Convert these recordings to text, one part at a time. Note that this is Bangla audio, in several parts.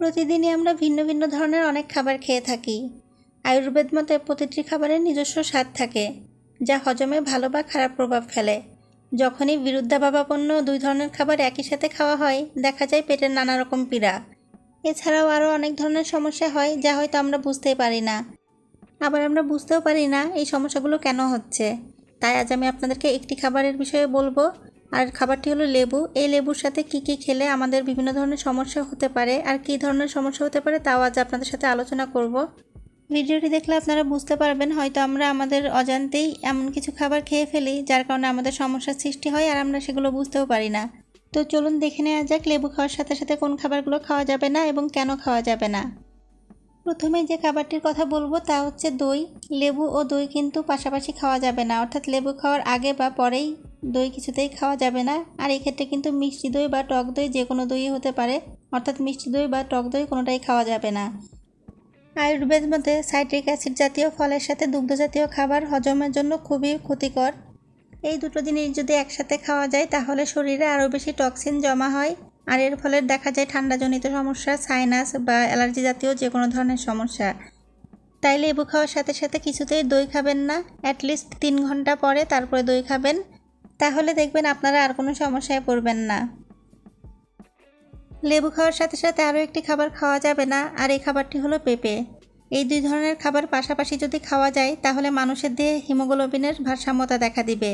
প্রতিদিনই আমরা ভিন্ন ভিন্ন ধরনের অনেক খাবার খেয়ে থাকি আয়ুর্বেদ মতে প্রতিটি খাবারের নিজস্ব স্বাদ থাকে যা হজমে ভালো বা খারাপ প্রভাব ফেলে যখনই বিরুদ্ধাভাবাপন্ন দুই ধরনের খাবার একই সাথে খাওয়া হয় দেখা যায় পেটের নানা রকম পীড়া এছাড়াও আরও অনেক ধরনের সমস্যা হয় যা হয়তো আমরা বুঝতেই পারি না আবার আমরা বুঝতেও পারি না এই সমস্যাগুলো কেন হচ্ছে তাই আজ আমি আপনাদেরকে একটি খাবারের বিষয়ে বলবো আর খাবারটি হলো লেবু এই লেবুর সাথে কি কি খেলে আমাদের বিভিন্ন ধরনের সমস্যা হতে পারে আর কি ধরনের সমস্যা হতে পারে তাও আজ আপনাদের সাথে আলোচনা করব ভিডিওটি দেখলে আপনারা বুঝতে পারবেন হয়তো আমরা আমাদের অজান্তেই এমন কিছু খাবার খেয়ে ফেলি যার কারণে আমাদের সমস্যার সৃষ্টি হয় আর আমরা সেগুলো বুঝতেও পারি না তো চলুন দেখে নেওয়া যাক লেবু খাওয়ার সাথে সাথে কোন খাবারগুলো খাওয়া যাবে না এবং কেন খাওয়া যাবে না প্রথমে যে খাবারটির কথা বলবো তা হচ্ছে দই লেবু ও দই কিন্তু পাশাপাশি খাওয়া যাবে না অর্থাৎ লেবু খাওয়ার আগে বা পরেই দই কিছুতেই খাওয়া যাবে না আর এক্ষেত্রে কিন্তু মিষ্টি দই বা টক দই যে কোনো দই হতে পারে অর্থাৎ মিষ্টি দই বা টক দই কোনোটাই খাওয়া যাবে না আয়ুর্বেদ মধ্যে সাইট্রিক অ্যাসিড জাতীয় ফলের সাথে দুগ্ধ জাতীয় খাবার হজমের জন্য খুবই ক্ষতিকর এই দুটো জিনিস যদি একসাথে খাওয়া যায় তাহলে শরীরে আরও বেশি টক্সিন জমা হয় আর এর ফলে দেখা যায় ঠান্ডাজনিত সমস্যা সাইনাস বা অ্যালার্জি জাতীয় যে কোনো ধরনের সমস্যা তাই লেবু খাওয়ার সাথে সাথে কিছুতেই দই খাবেন না অ্যাটলিস্ট তিন ঘন্টা পরে তারপরে দই খাবেন তাহলে দেখবেন আপনারা আর কোনো সমস্যায় পড়বেন না লেবু খাওয়ার সাথে সাথে আরও একটি খাবার খাওয়া যাবে না আর এই খাবারটি হলো পেঁপে এই দুই ধরনের খাবার পাশাপাশি যদি খাওয়া যায় তাহলে মানুষের দেহে হিমোগ্লোবিনের ভারসাম্যতা দেখা দিবে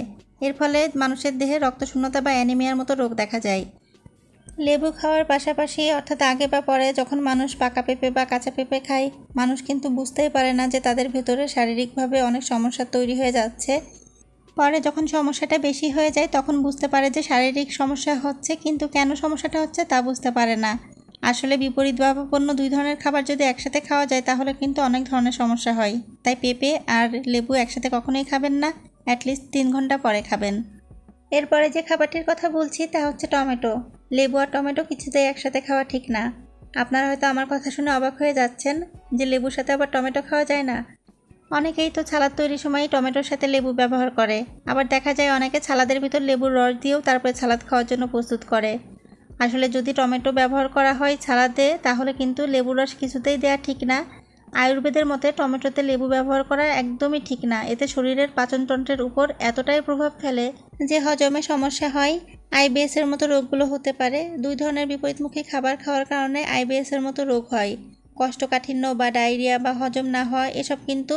এর ফলে মানুষের দেহে রক্তশূন্যতা বা অ্যানিমিয়ার মতো রোগ দেখা যায় লেবু খাওয়ার পাশাপাশি অর্থাৎ আগে বা পরে যখন মানুষ পাকা পেঁপে বা কাঁচা পেঁপে খায় মানুষ কিন্তু বুঝতেই পারে না যে তাদের ভেতরে শারীরিকভাবে অনেক সমস্যা তৈরি হয়ে যাচ্ছে পরে যখন সমস্যাটা বেশি হয়ে যায় তখন বুঝতে পারে যে শারীরিক সমস্যা হচ্ছে কিন্তু কেন সমস্যাটা হচ্ছে তা বুঝতে পারে না আসলে বিপরীত ভাবাপন্ন দুই ধরনের খাবার যদি একসাথে খাওয়া যায় তাহলে কিন্তু অনেক ধরনের সমস্যা হয় তাই পেঁপে আর লেবু একসাথে কখনোই খাবেন না অ্যাটলিস্ট তিন ঘন্টা পরে খাবেন এরপরে যে খাবারটির কথা বলছি তা হচ্ছে টমেটো লেবু আর টমেটো কিছুতেই একসাথে খাওয়া ঠিক না আপনারা হয়তো আমার কথা শুনে অবাক হয়ে যাচ্ছেন যে লেবুর সাথে আবার টমেটো খাওয়া যায় না অনেকেই তো ছালাদ তৈরির সময় টমেটোর সাথে লেবু ব্যবহার করে আবার দেখা যায় অনেকে ছালাদের ভিতর লেবুর রস দিয়েও তারপরে ছালাদ খাওয়ার জন্য প্রস্তুত করে আসলে যদি টমেটো ব্যবহার করা হয় ছালাদে তাহলে কিন্তু লেবুর রস কিছুতেই দেওয়া ঠিক না আয়ুর্বেদের মতে টমেটোতে লেবু ব্যবহার করা একদমই ঠিক না এতে শরীরের পাচনতন্ত্রের উপর এতটাই প্রভাব ফেলে যে হজমে সমস্যা হয় আইবিএসের মতো রোগগুলো হতে পারে দুই ধরনের বিপরীতমুখী খাবার খাওয়ার কারণে আইবিএসের মতো রোগ হয় কষ্টকাঠিন্য বা ডায়রিয়া বা হজম না হওয়া এসব কিন্তু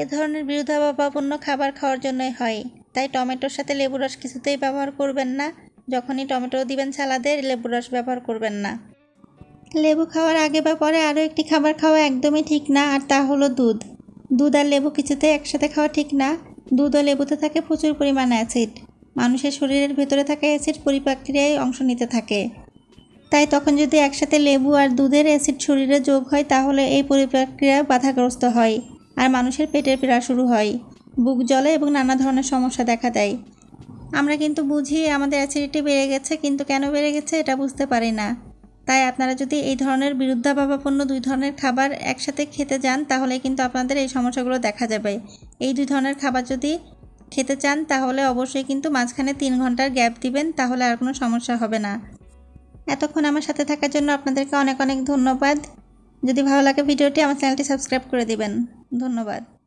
এ ধরনের বিরুদ্ধাভাবাপন্ন খাবার খাওয়ার জন্যই হয় তাই টমেটোর সাথে লেবু রস কিছুতেই ব্যবহার করবেন না যখনই টমেটো দিবেন সালাদে লেবু রস ব্যবহার করবেন না লেবু খাওয়ার আগে বা পরে আরও একটি খাবার খাওয়া একদমই ঠিক না আর তা হলো দুধ দুধ আর লেবু কিছুতে একসাথে খাওয়া ঠিক না দুধ ও লেবুতে থাকে প্রচুর পরিমাণ অ্যাসিড মানুষের শরীরের ভেতরে থাকা অ্যাসিড পরিপাক্রিয়ায় অংশ নিতে থাকে তাই তখন যদি একসাথে লেবু আর দুধের অ্যাসিড শরীরে যোগ হয় তাহলে এই পরিপ্রেক্ষিয়া বাধাগ্রস্ত হয় আর মানুষের পেটের পীড়া শুরু হয় বুক জলে এবং নানা ধরনের সমস্যা দেখা দেয় আমরা কিন্তু বুঝি আমাদের অ্যাসিডিটি বেড়ে গেছে কিন্তু কেন বেড়ে গেছে এটা বুঝতে পারি না তাই আপনারা যদি এই ধরনের বিরুদ্ধাভাবাপন্ন দুই ধরনের খাবার একসাথে খেতে যান তাহলে কিন্তু আপনাদের এই সমস্যাগুলো দেখা যাবে এই দুই ধরনের খাবার যদি খেতে চান তাহলে অবশ্যই কিন্তু মাঝখানে তিন ঘন্টার গ্যাপ দিবেন তাহলে আর কোনো সমস্যা হবে না এতক্ষণ আমার সাথে থাকার জন্য আপনাদেরকে অনেক অনেক ধন্যবাদ যদি ভালো লাগে ভিডিওটি আমার চ্যানেলটি সাবস্ক্রাইব করে দেবেন ধন্যবাদ